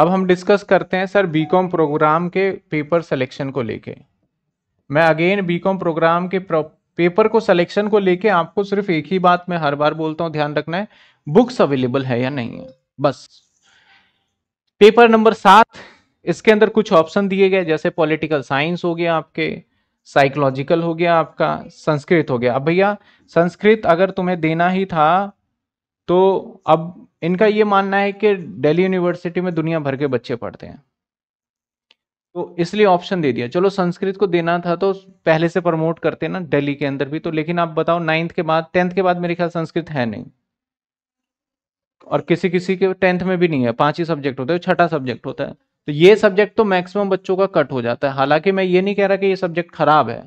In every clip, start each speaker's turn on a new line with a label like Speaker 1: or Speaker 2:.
Speaker 1: अब हम डिस्कस करते हैं सर बीकॉम प्रोग्राम के पेपर सिलेक्शन को लेके मैं अगेन बीकॉम प्रोग्राम के पेपर को सिलेक्शन को लेके आपको सिर्फ एक ही बात मैं हर बार बोलता हूँ ध्यान रखना है बुक्स अवेलेबल है या नहीं है बस पेपर नंबर सात इसके अंदर कुछ ऑप्शन दिए गए जैसे पॉलिटिकल साइंस हो गया आपके साइकोलॉजिकल हो गया आपका संस्कृत हो गया अब भैया संस्कृत अगर तुम्हें देना ही था तो अब इनका ये मानना है कि दिल्ली यूनिवर्सिटी में दुनिया भर के बच्चे पढ़ते हैं तो इसलिए ऑप्शन दे दिया चलो संस्कृत को देना था तो पहले से प्रमोट करते ना दिल्ली के अंदर भी तो लेकिन आप बताओ नाइन्थ के बाद टेंथ के बाद मेरे ख्याल संस्कृत है नहीं और किसी किसी के टेंथ में भी नहीं है पांच ही सब्जेक्ट होता है छठा सब्जेक्ट होता है तो ये सब्जेक्ट तो मैक्सिमम बच्चों का कट हो जाता है हालांकि मैं ये नहीं कह रहा कि ये सब्जेक्ट खराब है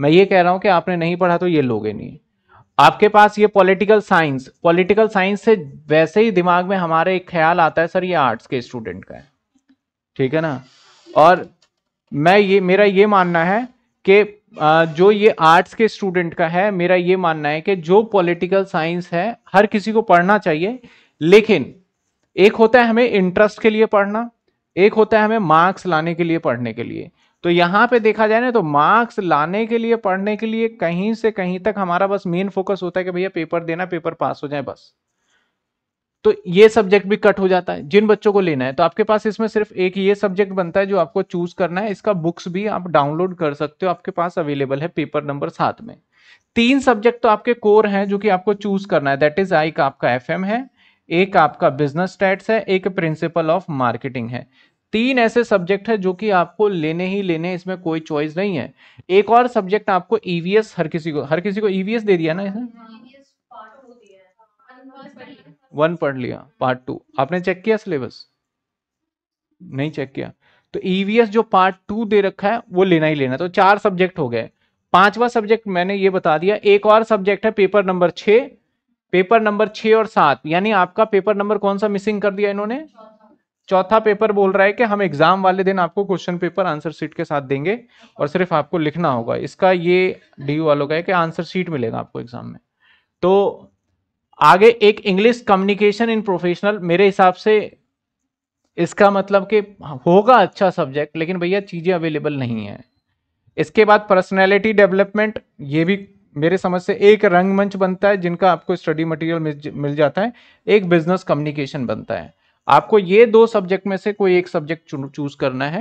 Speaker 1: मैं ये कह रहा हूँ कि आपने नहीं पढ़ा तो ये लोगे नहीं आपके पास ये पॉलिटिकल साइंस पॉलिटिकल साइंस से वैसे ही दिमाग में हमारे एक ख्याल आता है सर ये आर्ट्स के स्टूडेंट का है ठीक है ना और मैं ये मेरा ये मानना है कि जो ये आर्ट्स के स्टूडेंट का है मेरा ये मानना है कि जो पॉलिटिकल साइंस है हर किसी को पढ़ना चाहिए लेकिन एक होता है हमें इंटरेस्ट के लिए पढ़ना एक होता है हमें मार्क्स लाने के लिए पढ़ने के लिए तो यहाँ पे देखा जाए ना तो मार्क्स लाने के लिए पढ़ने के लिए कहीं से कहीं तक हमारा बस मेन फोकस होता है कि भैया पेपर देना पेपर पास हो जाए बस तो ये सब्जेक्ट भी कट हो जाता है जिन बच्चों को लेना है तो आपके पास इसमें सिर्फ एक ये सब्जेक्ट बनता है जो आपको चूज करना है इसका बुक्स भी आप डाउनलोड कर सकते हो आपके पास अवेलेबल है पेपर नंबर सात में तीन सब्जेक्ट तो आपके कोर हैं जो कि आपको चूज करना है दैट इज आई का आपका एफ है एक आपका बिजनेस स्टैट्स है एक प्रिंसिपल ऑफ मार्केटिंग है तीन ऐसे सब्जेक्ट है जो कि आपको लेने ही लेने इसमें कोई चॉइस नहीं है एक और सब्जेक्ट आपको ईवीएस e हर किसी को हर किसी को ईवीएस e दे दिया ना इसे वन पढ़ लिया पार्ट टू आपने चेक किया सिलेबस नहीं चेक किया तो ईवीएस e जो पार्ट टू दे रखा है वो लेना ही लेना तो चार सब्जेक्ट हो गए पांचवा सब्जेक्ट मैंने ये बता दिया एक और सब्जेक्ट है पेपर नंबर छ पेपर नंबर छ और सात यानी आपका पेपर नंबर कौन सा मिसिंग कर दिया इन्होंने चौथा पेपर बोल रहा है कि हम एग्जाम वाले दिन आपको क्वेश्चन पेपर आंसर शीट के साथ देंगे और सिर्फ आपको लिखना होगा इसका ये डी वालों का है कि आंसर शीट मिलेगा आपको एग्जाम में तो आगे एक इंग्लिश कम्युनिकेशन इन प्रोफेशनल मेरे हिसाब से इसका मतलब कि होगा अच्छा सब्जेक्ट लेकिन भैया चीज़ें अवेलेबल नहीं है इसके बाद पर्सनैलिटी डेवलपमेंट ये भी मेरे समझ से एक रंगमंच बनता है जिनका आपको स्टडी मटेरियल मिल जाता है एक बिजनेस कम्युनिकेशन बनता है आपको ये दो सब्जेक्ट में से कोई एक सब्जेक्ट चूज करना है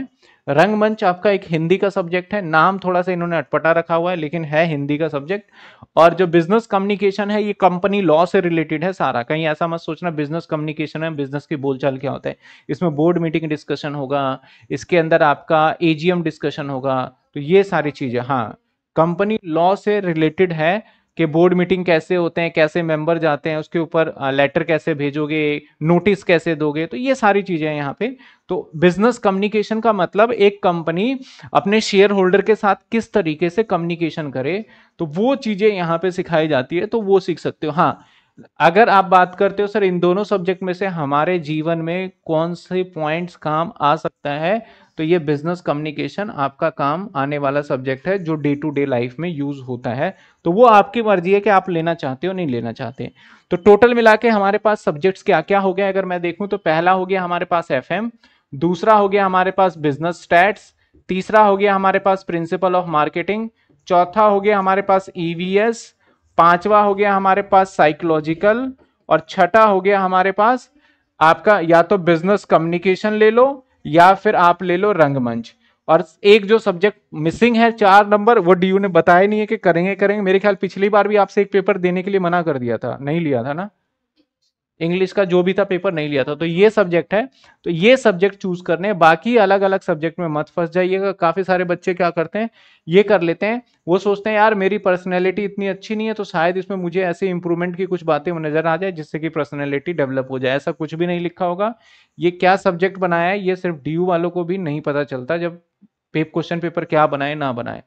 Speaker 1: रंगमंच आपका एक हिंदी का सब्जेक्ट है नाम थोड़ा सा इन्होंने अटपटा रखा हुआ है लेकिन है हिंदी का सब्जेक्ट और जो बिजनेस कम्युनिकेशन है ये कंपनी लॉ से रिलेटेड है सारा कहीं ऐसा मत सोचना बिजनेस कम्युनिकेशन है बिजनेस की बोलचाल क्या होता है इसमें बोर्ड मीटिंग डिस्कशन होगा इसके अंदर आपका एजीएम डिस्कशन होगा तो ये सारी चीजें हाँ कंपनी लॉ से रिलेटेड है कि बोर्ड मीटिंग कैसे होते हैं कैसे मेंबर जाते हैं उसके ऊपर लेटर कैसे भेजोगे नोटिस कैसे दोगे तो ये सारी चीज़ें यहाँ पे तो बिजनेस कम्युनिकेशन का मतलब एक कंपनी अपने शेयर होल्डर के साथ किस तरीके से कम्युनिकेशन करे तो वो चीज़ें यहाँ पे सिखाई जाती है तो वो सीख सकते हो हाँ अगर आप बात करते हो सर इन दोनों सब्जेक्ट में से हमारे जीवन में कौन से पॉइंट्स काम आ सकता है तो ये बिजनेस कम्युनिकेशन आपका काम आने वाला सब्जेक्ट है जो डे टू डे लाइफ में यूज होता है तो वो आपकी मर्जी है कि आप लेना चाहते हो नहीं लेना चाहते तो टोटल मिला के हमारे पास सब्जेक्ट्स क्या क्या हो गए अगर मैं देखूँ तो पहला हो गया हमारे पास एफ दूसरा हो गया हमारे पास बिजनेस स्टैट्स तीसरा हो गया हमारे पास प्रिंसिपल ऑफ मार्केटिंग चौथा हो गया हमारे पास ईवीएस e पांचवा हो गया हमारे पास साइकोलॉजिकल और छठा हो गया हमारे पास आपका या तो बिजनेस कम्युनिकेशन ले लो या फिर आप ले लो रंगमंच और एक जो सब्जेक्ट मिसिंग है चार नंबर वो डीयू ने बताया नहीं है कि करेंगे करेंगे मेरे ख्याल पिछली बार भी आपसे एक पेपर देने के लिए मना कर दिया था नहीं लिया था ना इंग्लिश का जो भी था पेपर नहीं लिया था तो ये सब्जेक्ट है तो ये सब्जेक्ट चूज करने बाकी अलग अलग सब्जेक्ट में मत फंस जाइएगा काफी सारे बच्चे क्या करते हैं ये कर लेते हैं वो सोचते हैं यार मेरी पर्सनैलिटी इतनी अच्छी नहीं है तो शायद इसमें मुझे ऐसे इंप्रूवमेंट की कुछ बातें नजर आ जाए जिससे कि पर्सनैलिटी डेवलप हो जाए ऐसा कुछ भी नहीं लिखा होगा ये क्या सब्जेक्ट बनाया है ये सिर्फ डी वालों को भी नहीं पता चलता जब क्वेश्चन पेपर क्या बनाए ना बनाए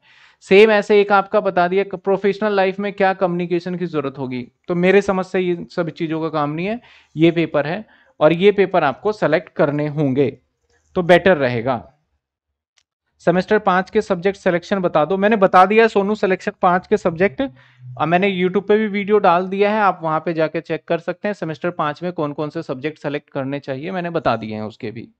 Speaker 1: सेम ऐसे एक आपका बता दिया प्रोफेशनल लाइफ में क्या कम्युनिकेशन की ज़रूरत होगी तो मेरे समझ से ये सब चीज़ों का काम नहीं है ये पेपर है और ये पेपर आपको सेलेक्ट करने होंगे तो बेटर रहेगा सेमेस्टर पांच के सब्जेक्ट सिलेक्शन बता दो मैंने बता दिया सोनू सिलेक्शन पांच के सब्जेक्ट और मैंने यूट्यूब पे भी वीडियो डाल दिया है आप वहां पे जाके चेक कर सकते हैं सेमेस्टर पांच में कौन कौन से सब्जेक्ट सेलेक्ट करने चाहिए मैंने बता दिए हैं उसके भी